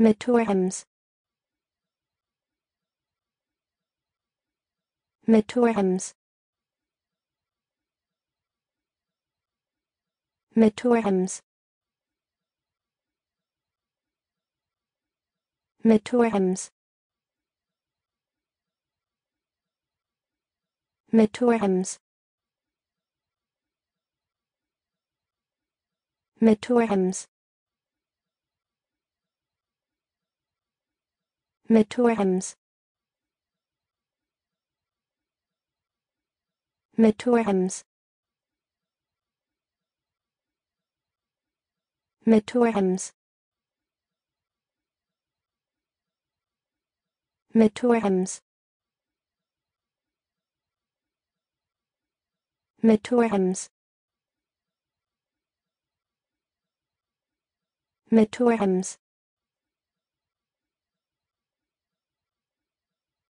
Maturums. Maturums. Maturums. Maturums. Maturums. Maturums. Maturums. Maturums. Maturums. Maturums. Maturums. Maturums.